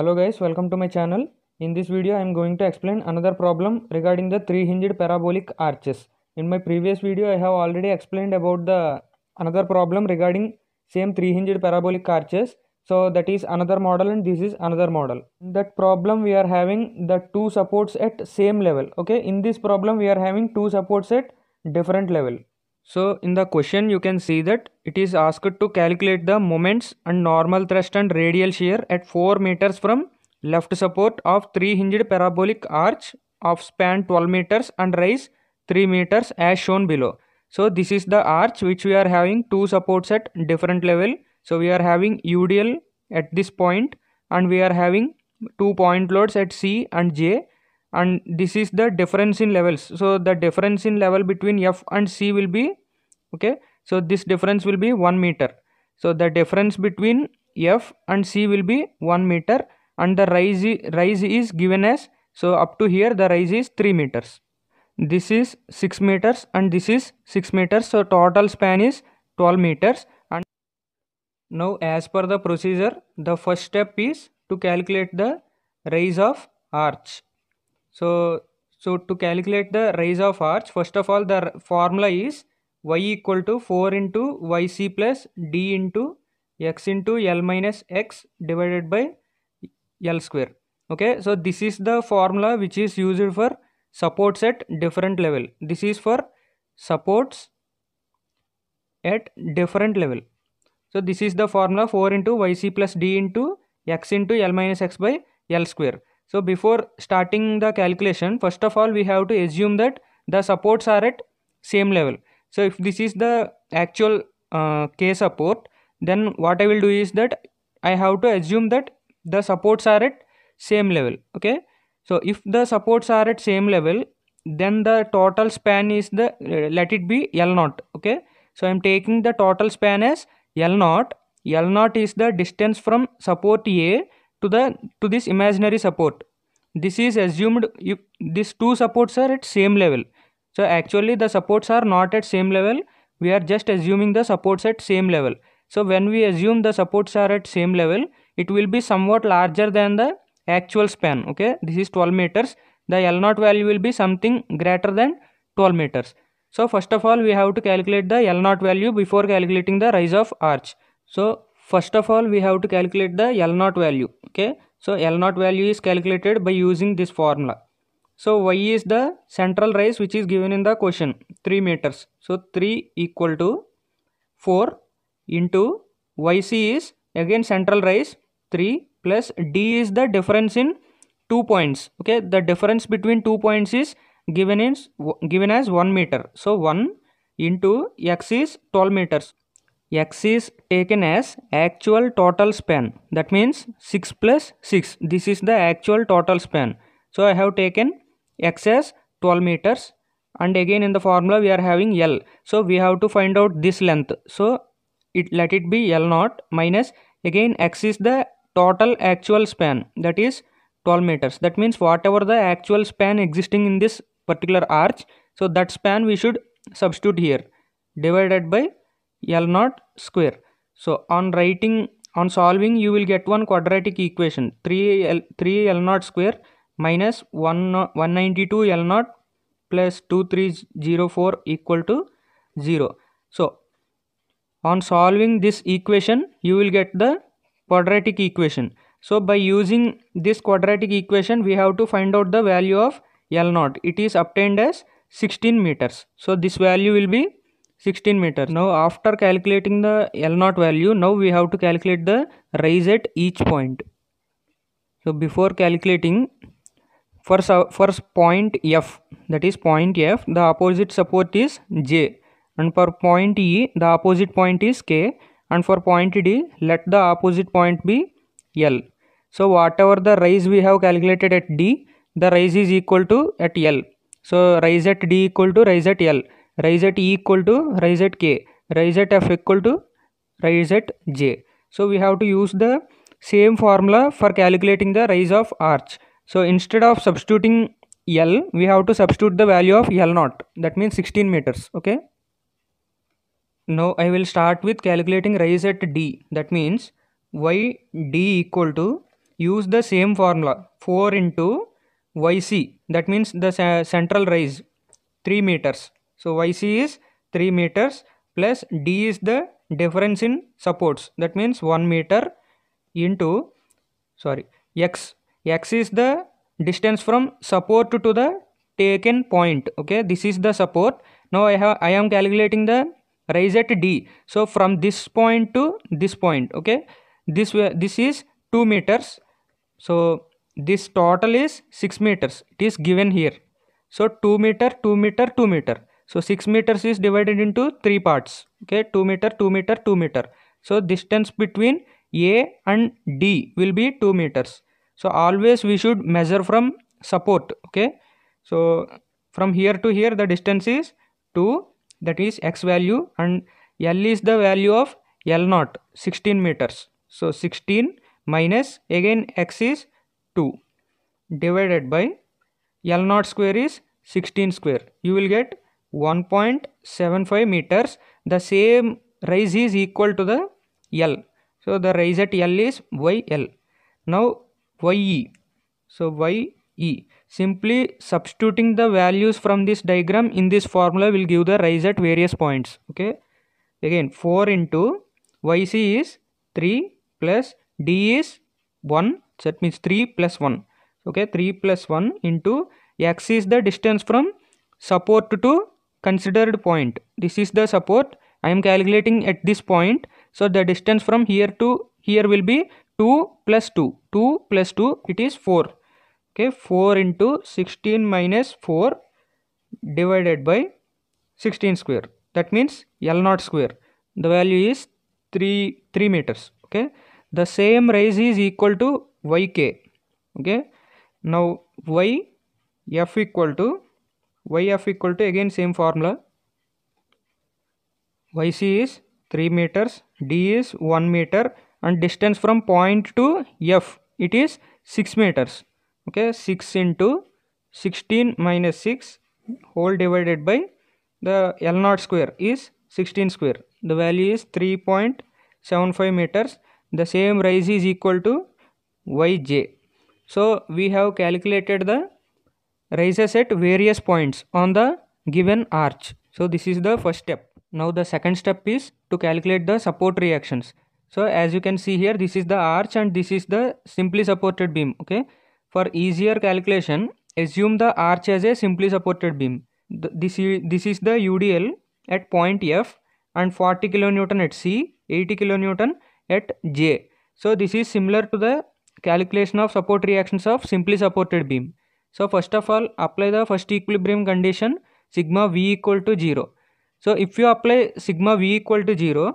Hello guys, welcome to my channel. In this video, I am going to explain another problem regarding the three hinged parabolic arches. In my previous video, I have already explained about the another problem regarding same three hinged parabolic arches. So that is another model and this is another model. that problem we are having the two supports at same level. Okay, in this problem we are having two supports at different level. So in the question you can see that it is asked to calculate the moments and normal thrust and radial shear at 4 meters from left support of 3 hinged parabolic arch of span 12 meters and rise 3 meters as shown below. So this is the arch which we are having two supports at different level. So we are having UDL at this point and we are having two point loads at C and J and this is the difference in levels so the difference in level between f and c will be okay so this difference will be 1 meter so the difference between f and c will be 1 meter and the rise, rise is given as so up to here the rise is 3 meters this is 6 meters and this is 6 meters so total span is 12 meters and now as per the procedure the first step is to calculate the rise of arch so, so to calculate the raise of arch, first of all the formula is y equal to 4 into yc plus d into x into l minus x divided by l square. Okay, so this is the formula which is used for supports at different level. This is for supports at different level. So this is the formula 4 into yc plus d into x into l minus x by l square. So before starting the calculation, first of all we have to assume that the supports are at same level. So if this is the actual uh, K support, then what I will do is that I have to assume that the supports are at same level. Okay. So if the supports are at same level, then the total span is the uh, let it be L naught. Okay. So I am taking the total span as L naught. L naught is the distance from support A to the to this imaginary support this is assumed if these two supports are at same level so actually the supports are not at same level we are just assuming the supports at same level so when we assume the supports are at same level it will be somewhat larger than the actual span okay this is 12 meters the l naught value will be something greater than 12 meters so first of all we have to calculate the l naught value before calculating the rise of arch so first of all we have to calculate the L 0 value okay so L 0 value is calculated by using this formula so y is the central rise which is given in the question 3 meters so 3 equal to 4 into yc is again central rise 3 plus d is the difference in two points okay the difference between two points is given is given as 1 meter so 1 into x is 12 meters x is taken as actual total span that means 6 plus 6 this is the actual total span so I have taken x as 12 meters and again in the formula we are having L so we have to find out this length so it let it be L naught minus again x is the total actual span that is 12 meters that means whatever the actual span existing in this particular arch so that span we should substitute here divided by L naught square. So on writing, on solving, you will get one quadratic equation 3 L, 3 L naught square minus 1, 192 L naught plus 2304 equal to 0. So on solving this equation, you will get the quadratic equation. So by using this quadratic equation, we have to find out the value of L naught. It is obtained as 16 meters. So this value will be 16 meter now after calculating the l naught value now we have to calculate the rise at each point so before calculating first uh, first point f that is point f the opposite support is j and for point e the opposite point is k and for point d let the opposite point be l so whatever the rise we have calculated at d the rise is equal to at l so rise at d equal to rise at l rise at e equal to rise at k rise at f equal to rise at j so we have to use the same formula for calculating the rise of arch so instead of substituting L, we have to substitute the value of L naught. That means 16 meters. Okay. Now I will start with calculating rise at D. That means Y D equal to use the same formula 4 into YC. That means the central rise 3 meters. So YC is 3 meters plus D is the difference in supports. That means 1 meter into, sorry, X. X is the distance from support to the taken point. Okay, this is the support. Now I, have, I am calculating the rise at D. So from this point to this point, okay, this, this is 2 meters. So this total is 6 meters. It is given here. So 2 meter, 2 meter, 2 meter so 6 meters is divided into three parts okay 2 meter 2 meter 2 meter so distance between a and d will be 2 meters so always we should measure from support okay so from here to here the distance is 2 that is x value and l is the value of l naught 16 meters so 16 minus again x is 2 divided by l naught square is 16 square you will get 1.75 meters the same rise is equal to the L so the rise at L is YL now YE so YE simply substituting the values from this diagram in this formula will give the rise at various points okay again 4 into YC is 3 plus D is 1 so that means 3 plus 1 okay 3 plus 1 into X is the distance from support to considered point this is the support i am calculating at this point so the distance from here to here will be 2 plus 2 2 plus 2 it is 4 okay 4 into 16 minus 4 divided by 16 square that means L naught square the value is 3 3 meters okay the same raise is equal to yk okay now y f equal to yf equal to again same formula yc is 3 meters d is 1 meter and distance from point to f it is 6 meters okay 6 into 16 minus 6 whole divided by the l naught square is 16 square the value is 3.75 meters the same rise is equal to yj so we have calculated the Raises at various points on the given arch. So this is the first step. Now the second step is to calculate the support reactions. So as you can see here this is the arch and this is the simply supported beam. Okay. For easier calculation assume the arch as a simply supported beam. This, this is the UDL at point F and 40 kilonewton at C, 80 kilonewton at J. So this is similar to the calculation of support reactions of simply supported beam. So first of all apply the first equilibrium condition sigma v equal to 0. So if you apply sigma v equal to 0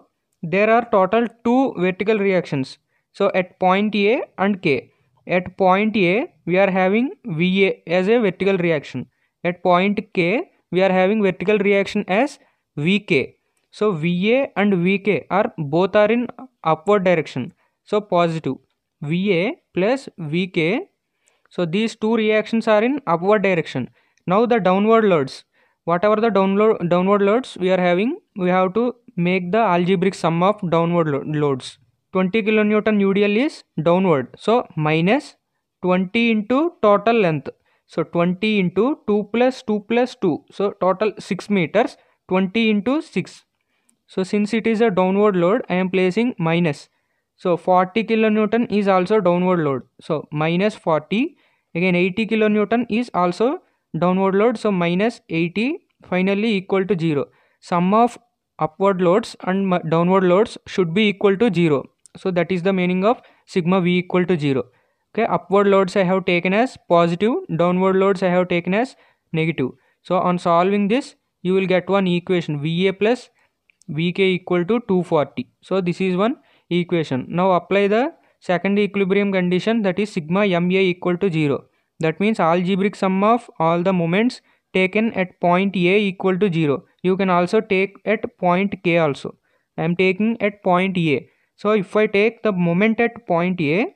there are total two vertical reactions. So at point A and K. At point A we are having VA as a vertical reaction. At point K we are having vertical reaction as VK. So VA and VK are both are in upward direction. So positive. VA plus VK so these two reactions are in upward direction. Now the downward loads. Whatever the download, downward loads we are having, we have to make the algebraic sum of downward loads. 20 kilonewton UDL is downward. So minus 20 into total length. So 20 into 2 plus 2 plus 2. So total 6 meters. 20 into 6. So since it is a downward load, I am placing minus. So 40 kilonewton is also downward load. So minus 40 again 80 kilonewton is also downward load. So minus 80 finally equal to 0. Sum of upward loads and downward loads should be equal to 0. So that is the meaning of sigma v equal to 0. Okay, upward loads I have taken as positive, downward loads I have taken as negative. So on solving this, you will get one equation VA plus VK equal to 240. So this is one equation. Now apply the second equilibrium condition that is sigma ma equal to 0. That means algebraic sum of all the moments taken at point A equal to 0. You can also take at point K also. I am taking at point A. So if I take the moment at point A,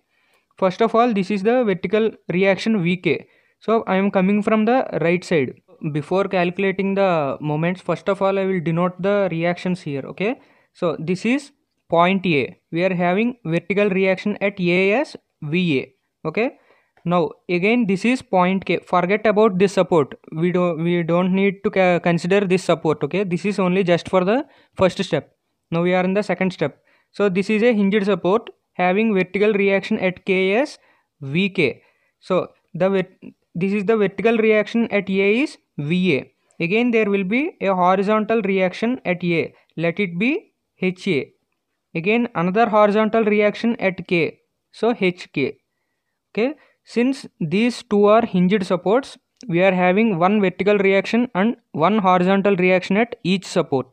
first of all this is the vertical reaction Vk. So I am coming from the right side. Before calculating the moments, first of all I will denote the reactions here. Okay. So this is point A. We are having vertical reaction at A as VA. Okay. Now again this is point K. Forget about this support. We don't we don't need to consider this support. Okay. This is only just for the first step. Now we are in the second step. So this is a hinged support having vertical reaction at K as VK. So the this is the vertical reaction at A is VA. Again there will be a horizontal reaction at A. Let it be HA. Again another horizontal reaction at K. So HK. Okay. Since these two are hinged supports, we are having one vertical reaction and one horizontal reaction at each support.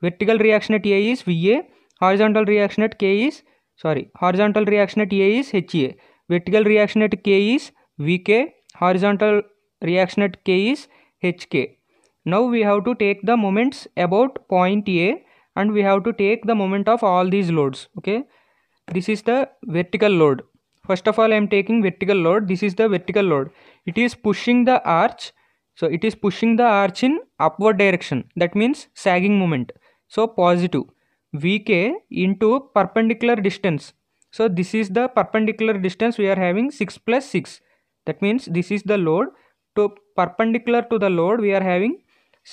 Vertical reaction at A is VA, horizontal reaction at K is, sorry, horizontal reaction at A is HA. Vertical reaction at K is VK, horizontal reaction at K is HK. Now we have to take the moments about point A and we have to take the moment of all these loads okay this is the vertical load first of all i am taking vertical load this is the vertical load it is pushing the arch so it is pushing the arch in upward direction that means sagging moment so positive vk into perpendicular distance so this is the perpendicular distance we are having 6 plus 6 that means this is the load to perpendicular to the load we are having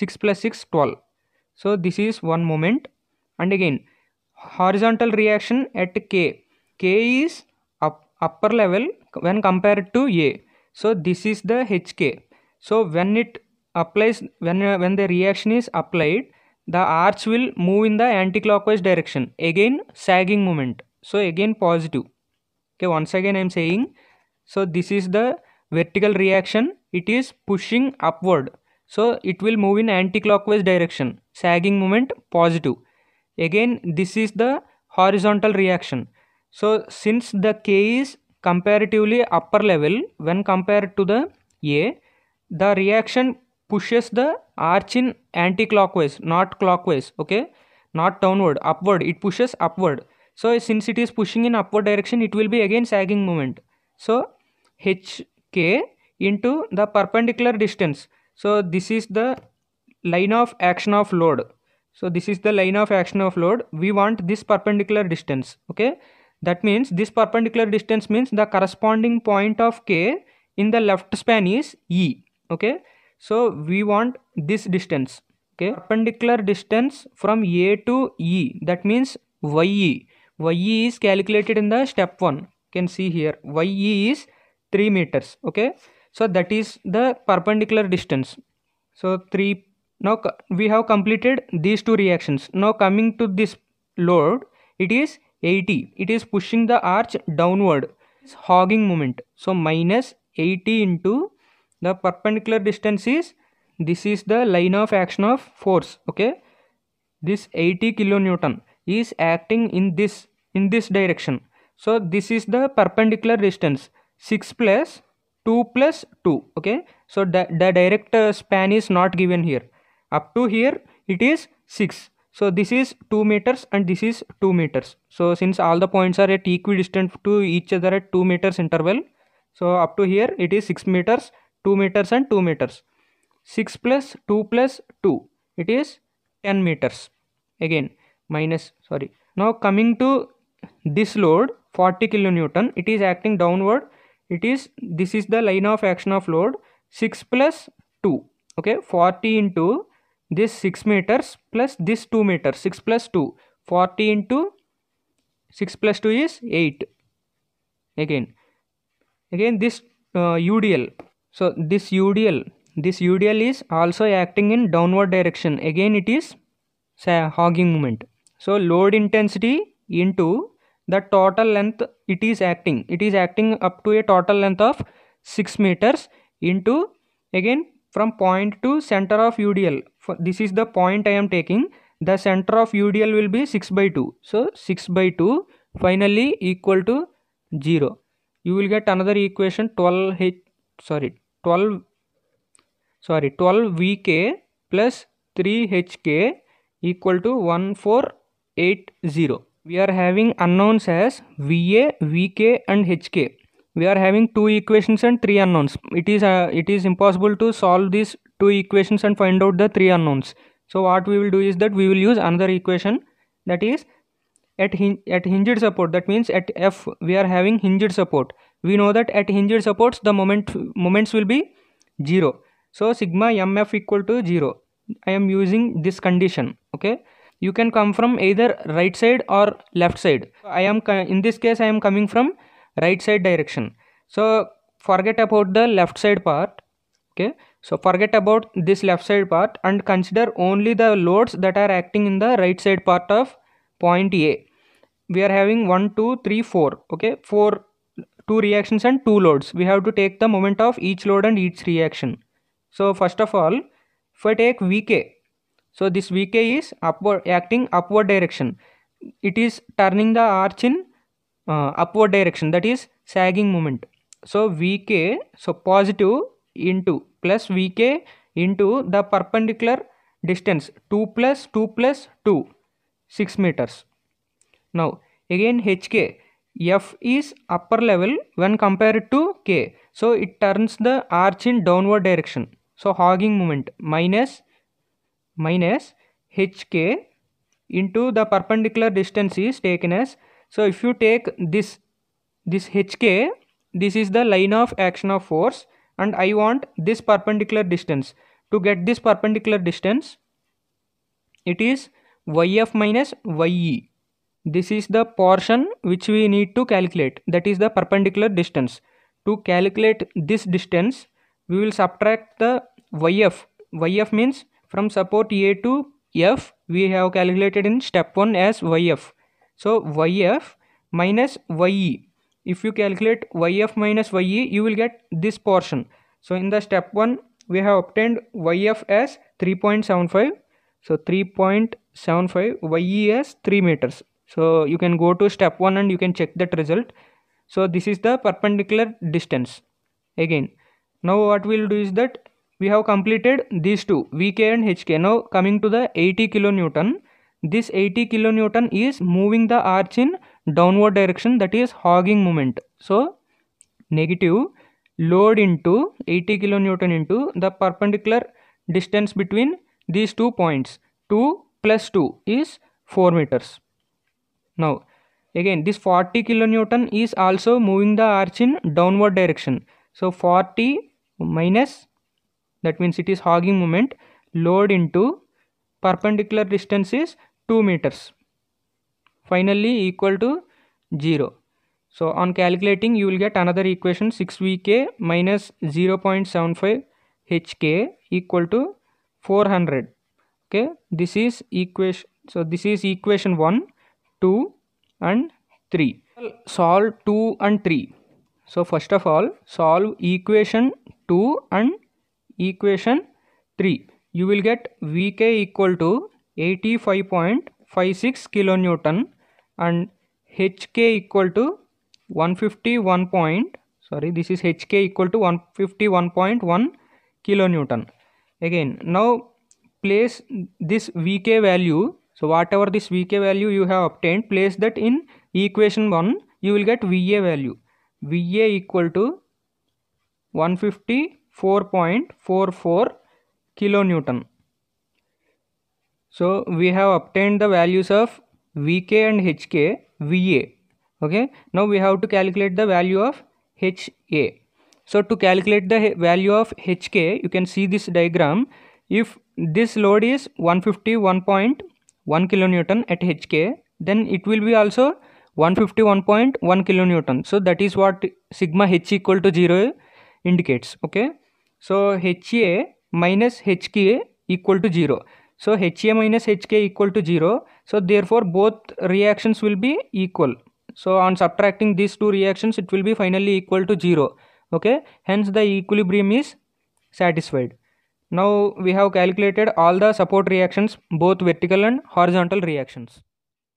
6 plus 6 12 so this is one moment and again horizontal reaction at k k is up, upper level when compared to a so this is the hk so when it applies when when the reaction is applied the arch will move in the anticlockwise direction again sagging moment so again positive okay once again i am saying so this is the vertical reaction it is pushing upward so it will move in anticlockwise direction sagging moment positive again this is the horizontal reaction so since the k is comparatively upper level when compared to the a the reaction pushes the arch in anti-clockwise not clockwise okay not downward upward it pushes upward so since it is pushing in upward direction it will be again sagging moment so hk into the perpendicular distance so this is the line of action of load so this is the line of action of load we want this perpendicular distance okay that means this perpendicular distance means the corresponding point of k in the left span is e okay so we want this distance okay perpendicular distance from a to e that means ye ye is calculated in the step 1 can see here ye is 3 meters okay so that is the perpendicular distance so 3 now we have completed these two reactions. Now coming to this load, it is 80. It is pushing the arch downward. It's hogging moment. So minus 80 into the perpendicular distance is, this is the line of action of force. Okay. This 80 kilonewton is acting in this, in this direction. So this is the perpendicular distance. 6 plus 2 plus 2. Okay. So the, the direct uh, span is not given here up to here it is 6 so this is 2 meters and this is 2 meters so since all the points are at equidistant to each other at 2 meters interval so up to here it is 6 meters 2 meters and 2 meters 6 plus 2 plus 2 it is 10 meters again minus sorry now coming to this load 40 kilonewton it is acting downward it is this is the line of action of load 6 plus 2 okay 40 into this 6 meters plus this 2 meters 6 plus 2 40 into 6 plus 2 is 8 again again this uh, UDL so this UDL this UDL is also acting in downward direction again it is say, hogging moment so load intensity into the total length it is acting it is acting up to a total length of 6 meters into again from point to center of UDL this is the point I am taking the center of UDL will be 6 by 2 so 6 by 2 finally equal to 0 you will get another equation 12 h sorry 12 sorry 12 vk plus 3 hk equal to 1480 we are having unknowns as va vk and hk we are having two equations and three unknowns it is uh, it is impossible to solve this two equations and find out the three unknowns so what we will do is that we will use another equation that is at, hin at hinged support that means at f we are having hinged support we know that at hinged supports the moment moments will be 0 so sigma mf equal to 0 i am using this condition okay you can come from either right side or left side i am in this case i am coming from right side direction so forget about the left side part okay so forget about this left side part and consider only the loads that are acting in the right side part of point A. We are having 1, 2, 3, 4. Okay, 4, 2 reactions and 2 loads. We have to take the moment of each load and each reaction. So first of all, if I take VK, so this VK is upward acting upward direction. It is turning the arch in uh, upward direction that is sagging moment. So VK, so positive into plus vk into the perpendicular distance 2 plus 2 plus 2 6 meters. Now again hk f is upper level when compared to k. So it turns the arch in downward direction. So hogging moment minus minus hk into the perpendicular distance is taken as so if you take this this hk this is the line of action of force and I want this perpendicular distance. To get this perpendicular distance, it is yf minus ye. This is the portion which we need to calculate. That is the perpendicular distance. To calculate this distance, we will subtract the yf. yf means from support A to f, we have calculated in step 1 as yf. So, yf minus ye if you calculate yf minus ye you will get this portion so in the step 1 we have obtained yf as 3.75 so 3.75 ye as 3 meters so you can go to step 1 and you can check that result so this is the perpendicular distance again now what we'll do is that we have completed these two vk and hk now coming to the 80 kilonewton this 80 kilonewton is moving the arch in downward direction that is hogging moment so negative load into 80 kilonewton into the perpendicular distance between these two points 2 plus 2 is 4 meters now again this 40 kilonewton is also moving the arch in downward direction so 40 minus that means it is hogging moment load into perpendicular distance is 2 meters finally equal to 0 so on calculating you will get another equation 6vk minus 0.75 hk equal to 400 okay this is equation so this is equation 1 2 and 3 solve 2 and 3 so first of all solve equation 2 and equation 3 you will get vk equal to 85.56 kilonewton and hk equal to 151 point sorry this is hk equal to 151.1 kilonewton again now place this vk value so whatever this vk value you have obtained place that in equation 1 you will get va value va equal to 154.44 kilonewton so we have obtained the values of vk and hk va okay now we have to calculate the value of ha so to calculate the value of hk you can see this diagram if this load is 151.1 kilonewton at hk then it will be also 151.1 kilonewton so that is what sigma h equal to 0 indicates okay so ha minus hk equal to 0 so HA minus HK equal to 0. So therefore both reactions will be equal. So on subtracting these two reactions it will be finally equal to 0. Okay. Hence the equilibrium is satisfied. Now we have calculated all the support reactions both vertical and horizontal reactions.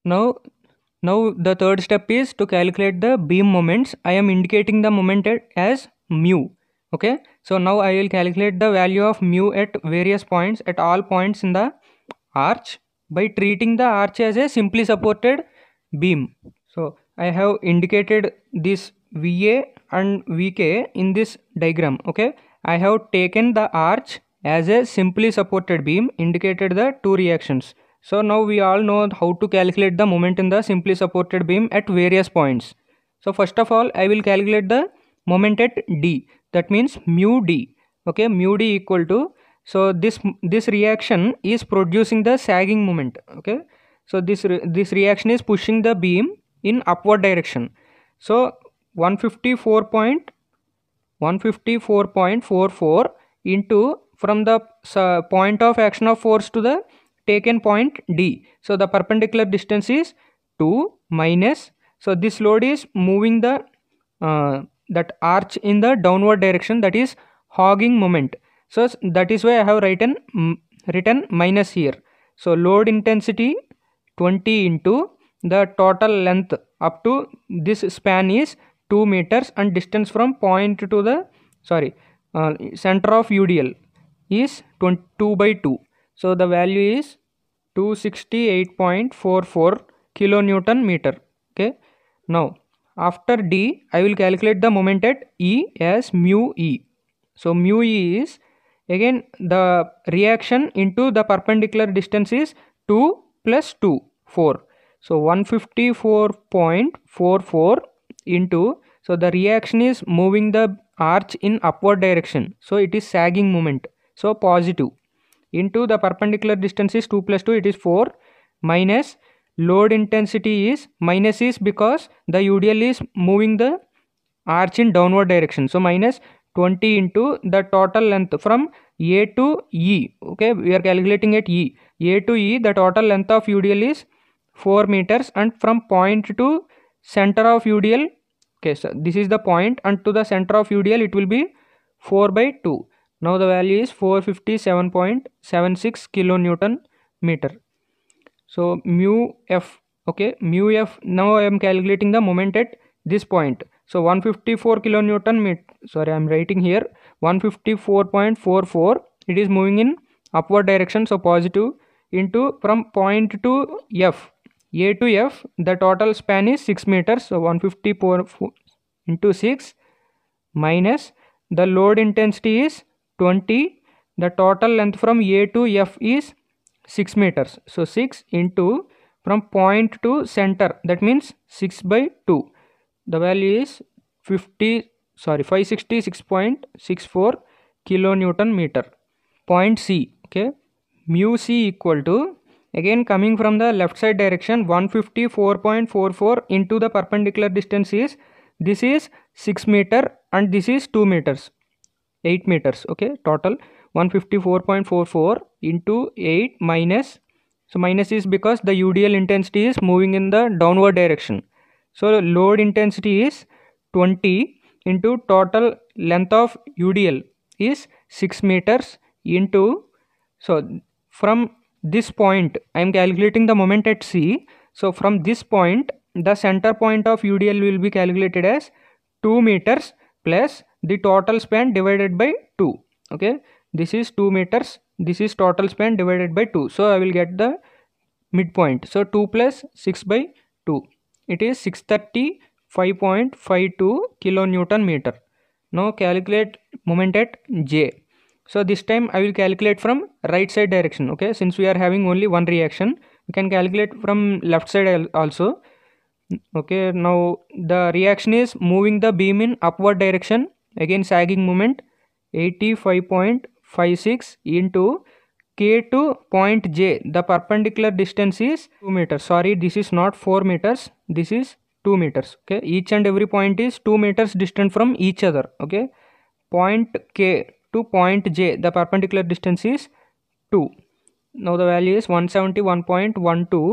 Now now the third step is to calculate the beam moments. I am indicating the moment as mu. Okay. So now I will calculate the value of mu at various points at all points in the arch by treating the arch as a simply supported beam. So I have indicated this VA and VK in this diagram. Okay. I have taken the arch as a simply supported beam indicated the two reactions. So now we all know how to calculate the moment in the simply supported beam at various points. So first of all I will calculate the moment at D that means mu d okay mu d equal to so this this reaction is producing the sagging moment okay so this re this reaction is pushing the beam in upward direction so 154.154.44 into from the point of action of force to the taken point D. So the perpendicular distance is 2 minus. So this load is moving the uh, that arch in the downward direction that is hogging moment so that is why I have written written minus here so load intensity 20 into the total length up to this span is 2 meters and distance from point to the sorry uh, center of UDL is 22 by 2 so the value is 268.44 kilonewton meter okay now after D, I will calculate the moment at E as mu E. So mu E is again the reaction into the perpendicular distance is 2 plus 2 4. So 154.44 into so the reaction is moving the arch in upward direction. So it is sagging moment. So positive into the perpendicular distance is 2 plus 2 it is 4 minus load intensity is minus is because the UDL is moving the arch in downward direction. So minus 20 into the total length from A to E. Okay, we are calculating at E. A to E, the total length of UDL is 4 meters and from point to center of UDL, okay, so this is the point and to the center of UDL it will be 4 by 2. Now the value is 457.76 kilonewton meter so mu f okay mu f now i am calculating the moment at this point so 154 kilonewton meter sorry i am writing here 154.44 it is moving in upward direction so positive into from point to f a to f the total span is 6 meters so 154 into 6 minus the load intensity is 20 the total length from a to f is 6 meters so 6 into from point to center that means 6 by 2 the value is 50 sorry 566.64 kilonewton meter point c okay mu c equal to again coming from the left side direction 154.44 into the perpendicular distance is this is 6 meter and this is 2 meters 8 meters okay total 154.44 into 8 minus so minus is because the UDL intensity is moving in the downward direction so load intensity is 20 into total length of UDL is 6 meters into so from this point I am calculating the moment at C so from this point the center point of UDL will be calculated as 2 meters plus the total span divided by 2 okay this is 2 meters this is total span divided by 2 so i will get the midpoint so 2 plus 6 by 2 it is 635.52 kilonewton meter now calculate moment at j so this time i will calculate from right side direction okay since we are having only one reaction we can calculate from left side also okay now the reaction is moving the beam in upward direction again sagging moment 85. 5 6 into k to point j the perpendicular distance is 2 meters sorry this is not 4 meters this is 2 meters okay each and every point is 2 meters distant from each other okay point k to point j the perpendicular distance is 2 now the value is 171.12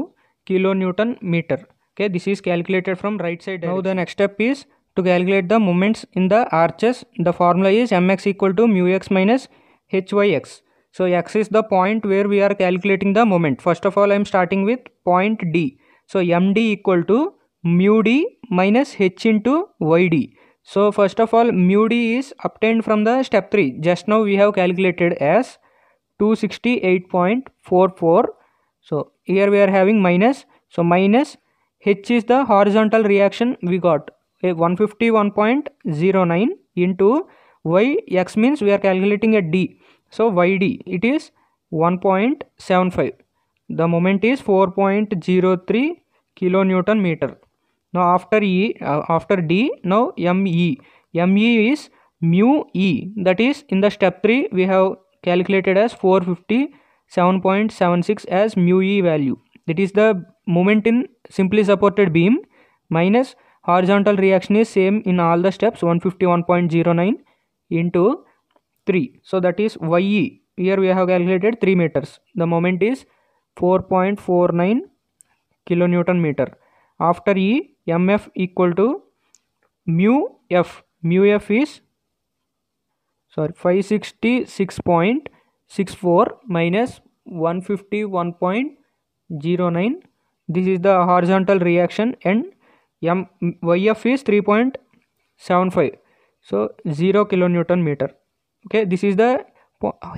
kilonewton meter okay this is calculated from right side direction. now the next step is to calculate the moments in the arches the formula is mx equal to mu x minus hyx so x is the point where we are calculating the moment first of all i am starting with point d so md equal to mu d minus h into yd so first of all mu d is obtained from the step 3 just now we have calculated as 268.44 so here we are having minus so minus h is the horizontal reaction we got 151.09 into y x means we are calculating a d so yd it is 1.75 the moment is 4.03 kilonewton meter now after e uh, after d now me me is mu e that is in the step 3 we have calculated as 457.76 as mu e value that is the moment in simply supported beam minus horizontal reaction is same in all the steps 151.09 into 3. So that is YE. Here we have calculated 3 meters. The moment is 4.49 kilonewton meter. After E, MF equal to mu F. Mu F is sorry 566.64 minus 151.09. This is the horizontal reaction and M YF is 3.75 so 0 kilonewton meter okay this is the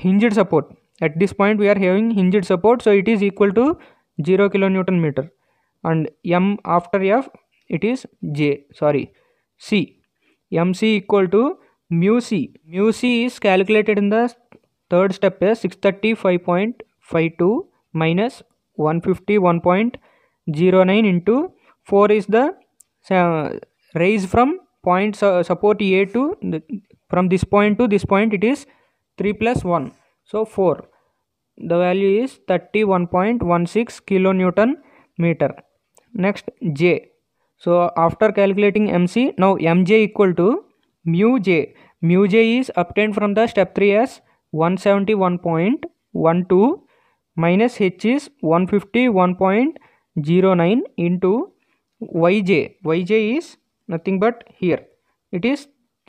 hinged support at this point we are having hinged support so it is equal to 0 kilonewton meter and m after f it is j sorry c mc equal to mu c mu c is calculated in the third step is 635.52 minus 151.09 into 4 is the uh, raise from point uh, support a to from this point to this point it is 3 plus 1 so 4 the value is 31.16 kilonewton meter next j so after calculating mc now mj equal to mu j mu j is obtained from the step 3 as 171.12 minus h is 151.09 into yj yj is nothing but here it is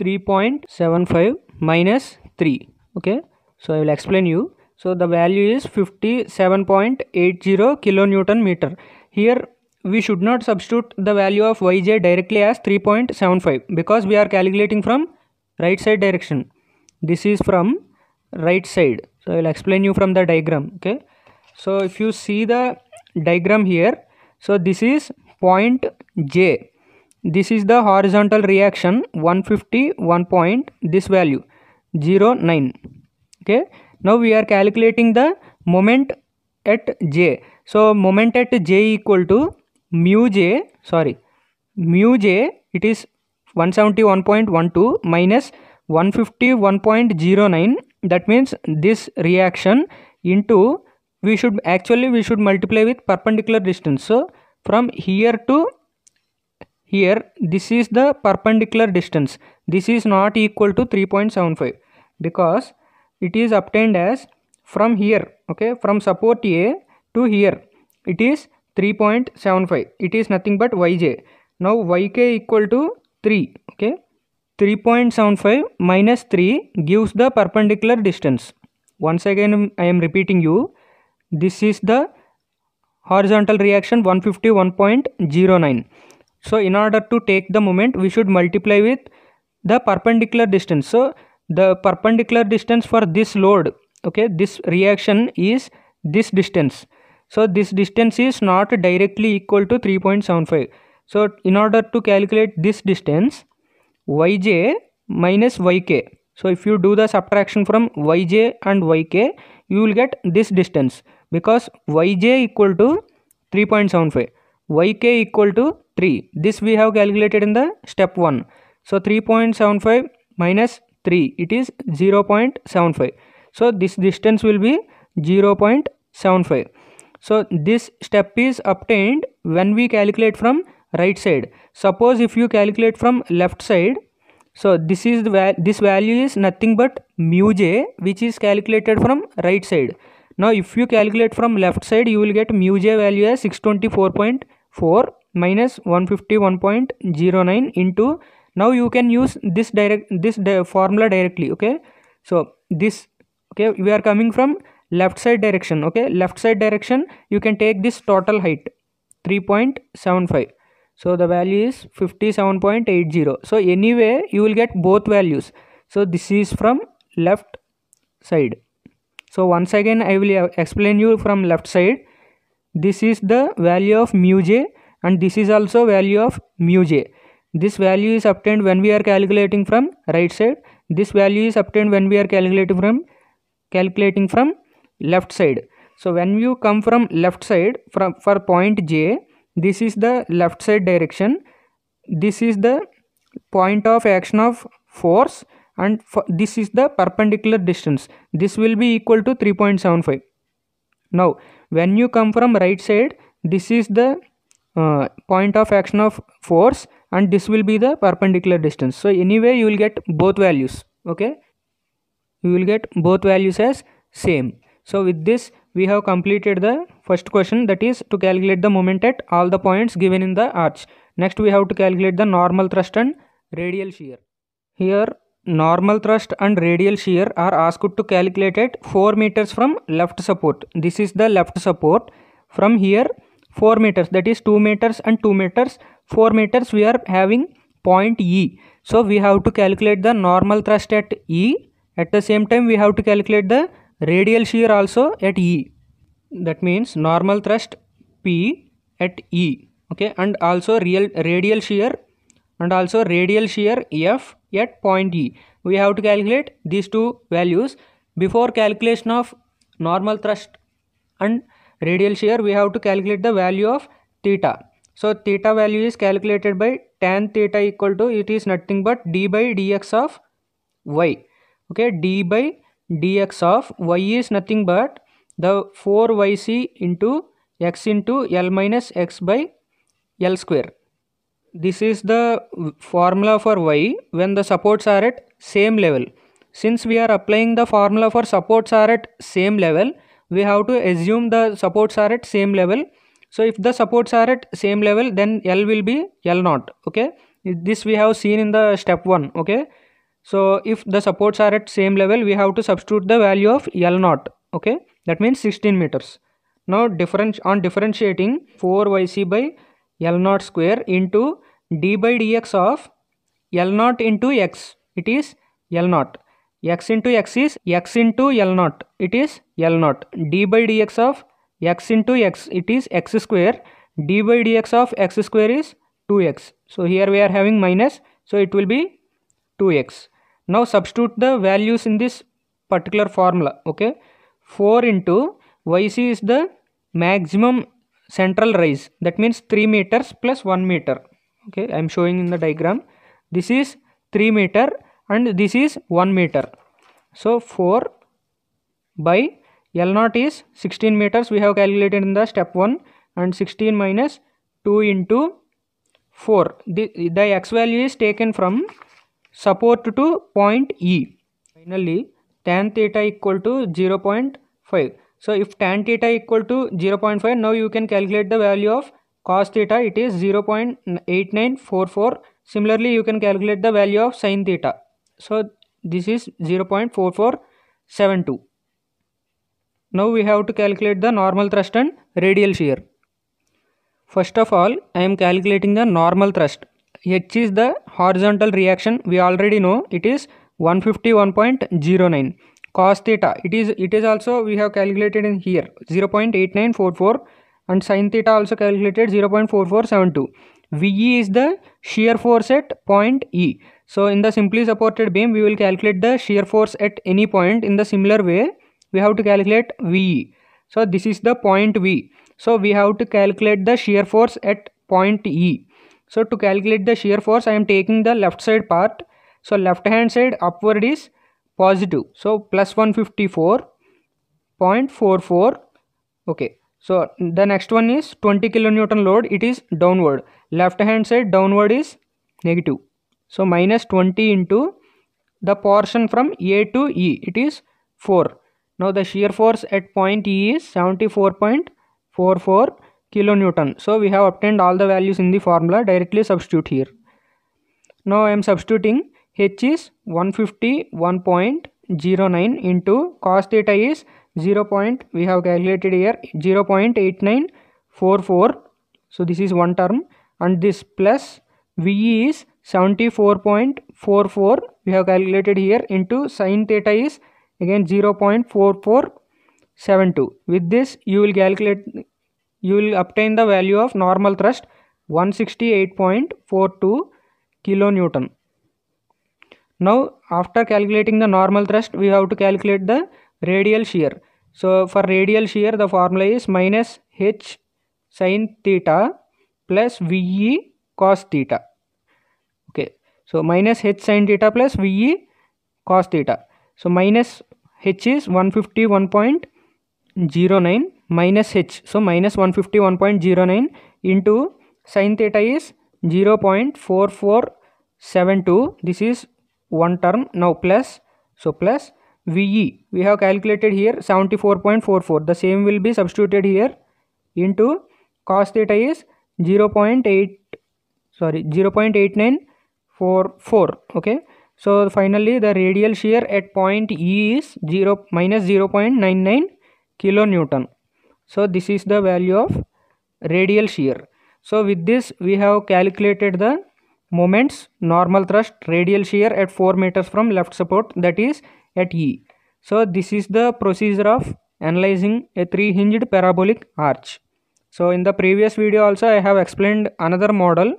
3.75 minus 3 okay so i will explain you so the value is 57.80 kilonewton meter here we should not substitute the value of yj directly as 3.75 because we are calculating from right side direction this is from right side so i will explain you from the diagram okay so if you see the diagram here so this is point j this is the horizontal reaction 151 point this value 0 9. Okay. Now we are calculating the moment at J. So moment at J equal to mu J sorry mu J it is 171.12 minus 151.09 that means this reaction into we should actually we should multiply with perpendicular distance so from here to here this is the perpendicular distance this is not equal to 3.75 because it is obtained as from here okay from support a to here it is 3.75 it is nothing but yj now yk equal to 3 okay 3.75 minus 3 gives the perpendicular distance once again i am repeating you this is the horizontal reaction 151.09 so in order to take the moment, we should multiply with the perpendicular distance. So the perpendicular distance for this load, okay, this reaction is this distance. So this distance is not directly equal to 3.75. So in order to calculate this distance, yj minus yk. So if you do the subtraction from yj and yk, you will get this distance because yj equal to 3.75, yk equal to 3. This we have calculated in the step 1. So 3.75 minus 3 it is 0 0.75. So this distance will be 0 0.75. So this step is obtained when we calculate from right side. Suppose if you calculate from left side so this is the val this value is nothing but mu j which is calculated from right side. Now if you calculate from left side you will get mu j value as 624.4 minus 151.09 into now you can use this direct this di formula directly okay so this okay we are coming from left side direction okay left side direction you can take this total height 3.75 so the value is 57.80 so anyway you will get both values so this is from left side so once again i will uh, explain you from left side this is the value of mu j and this is also value of mu j this value is obtained when we are calculating from right side this value is obtained when we are calculating from calculating from left side so when you come from left side from for point j this is the left side direction this is the point of action of force and this is the perpendicular distance this will be equal to 3.75 now when you come from right side this is the uh, point of action of force and this will be the perpendicular distance so anyway you will get both values okay you will get both values as same so with this we have completed the first question that is to calculate the moment at all the points given in the arch next we have to calculate the normal thrust and radial shear here normal thrust and radial shear are asked to calculate at 4 meters from left support this is the left support from here 4 meters that is 2 meters and 2 meters 4 meters we are having point E so we have to calculate the normal thrust at E at the same time we have to calculate the radial shear also at E that means normal thrust P at E okay and also real radial shear and also radial shear F at point E we have to calculate these two values before calculation of normal thrust and radial shear we have to calculate the value of theta so theta value is calculated by tan theta equal to it is nothing but d by dx of y okay d by dx of y is nothing but the 4yc into x into l minus x by l square this is the formula for y when the supports are at same level since we are applying the formula for supports are at same level we have to assume the supports are at same level so if the supports are at same level then L will be L naught okay this we have seen in the step 1 okay so if the supports are at same level we have to substitute the value of L naught okay that means 16 meters now difference on differentiating 4yc by L naught square into d by dx of L naught into x it is L naught x into x is x into L naught. It is L naught. d by dx of x into x, it is x square. d by dx of x square is 2x. So here we are having minus. So it will be 2x. Now substitute the values in this particular formula. Okay. 4 into yc is the maximum central rise. That means 3 meters plus 1 meter. Okay. I am showing in the diagram. This is 3 meter and this is 1 meter. So 4 by L naught is 16 meters we have calculated in the step 1 and 16 minus 2 into 4. The, the x value is taken from support to point E. Finally tan theta equal to 0.5. So if tan theta equal to 0.5 now you can calculate the value of cos theta it is 0.8944. Similarly you can calculate the value of sin theta so this is 0.4472 now we have to calculate the normal thrust and radial shear first of all i am calculating the normal thrust h is the horizontal reaction we already know it is 151.09 cos theta it is it is also we have calculated in here 0.8944 and sin theta also calculated 0.4472 ve is the shear force at point e so in the simply supported beam, we will calculate the shear force at any point. In the similar way, we have to calculate V. So this is the point V. So we have to calculate the shear force at point E. So to calculate the shear force, I am taking the left side part. So left hand side upward is positive. So plus 154.44. Okay. So the next one is 20 kilonewton load. It is downward. Left hand side downward is negative. So minus 20 into the portion from A to E it is 4. Now the shear force at point E is 74.44 kilonewton. So we have obtained all the values in the formula directly substitute here. Now I am substituting h is 151.09 into cos theta is 0. Point, we have calculated here 0 0.8944. So this is one term and this plus VE is 74.44 we have calculated here into sine theta is again 0.4472 with this you will calculate you will obtain the value of normal thrust 168.42 kilonewton now after calculating the normal thrust we have to calculate the radial shear so for radial shear the formula is minus h sine theta plus ve cos theta so minus h sine theta plus VE cos theta. So minus h is 151.09 minus h. So minus 151.09 into sine theta is 0 0.4472. This is one term now plus. So plus VE. We have calculated here 74.44. The same will be substituted here into cos theta is 0 0.8 sorry 0 0.89 4 4 okay so finally the radial shear at point E is 0 minus 0 0.99 kilonewton so this is the value of radial shear so with this we have calculated the moments normal thrust radial shear at 4 meters from left support that is at E so this is the procedure of analyzing a three hinged parabolic arch so in the previous video also I have explained another model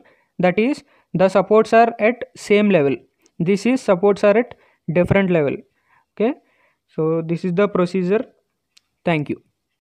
that is the supports are at same level this is supports are at different level okay so this is the procedure thank you